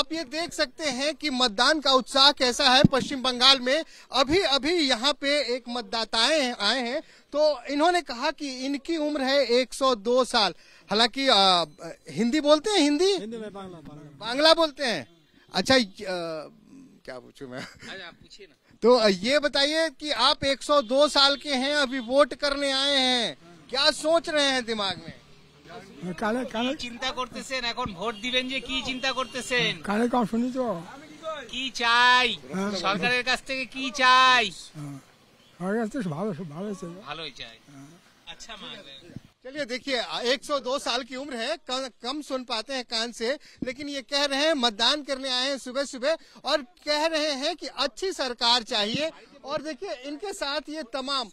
आप ये देख सकते हैं कि मतदान का उत्साह कैसा है पश्चिम बंगाल में अभी अभी यहाँ पे एक मतदाताएं आए हैं तो इन्होंने कहा कि इनकी उम्र है 102 साल हालांकि हिंदी बोलते हैं हिंदी हिंदी में बांग्ला बांग्ला बोलते हैं अच्छा आ, क्या पूछू मैं ना तो ये बताइए कि आप 102 साल के हैं अभी वोट करने आए हैं क्या सोच रहे हैं दिमाग में কালে কালে চিন্তা করতেছেন এখন ভোট দিবেন যে কি চিন্তা করতেছেন কালে কম কি চাই সরকারের কাছ থেকে কি চাই ভালো ভালো চাই ভালোই চাই আচ্ছা चलिए देखिए 102 साल की उम्र है कम, कम सुन पाते हैं कान से लेकिन ये कह रहे हैं मतदान करने आए हैं सुबह सुबह और कह रहे हैं कि अच्छी सरकार चाहिए और देखिए इनके साथ ये तमाम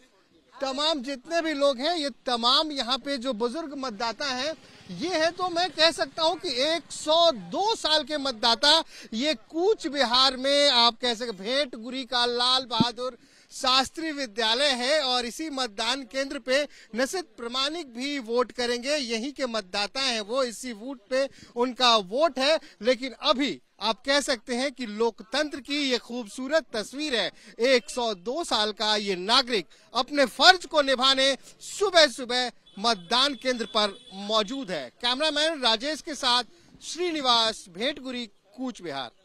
तमाम जितने भी लोग हैं ये तमाम यहाँ पे जो बुजुर्ग मतदाता हैं ये है तो मैं कह सकता हूँ कि 102 साल के मतदाता ये कूच बिहार में आप कह सकते भेंट गुरी का लाल बहादुर शास्त्री विद्यालय है और इसी मतदान केंद्र पे नसित प्रमाणिक भी वोट करेंगे यहीं के मतदाता हैं वो इसी वोट पे उनका वोट है लेकिन अभी आप कह सकते हैं कि लोकतंत्र की ये खूबसूरत तस्वीर है 102 साल का ये नागरिक अपने फर्ज को निभाने सुबह सुबह मतदान केंद्र पर मौजूद है कैमरामैन राजेश के साथ श्रीनिवास भेटगुरी कूच बिहार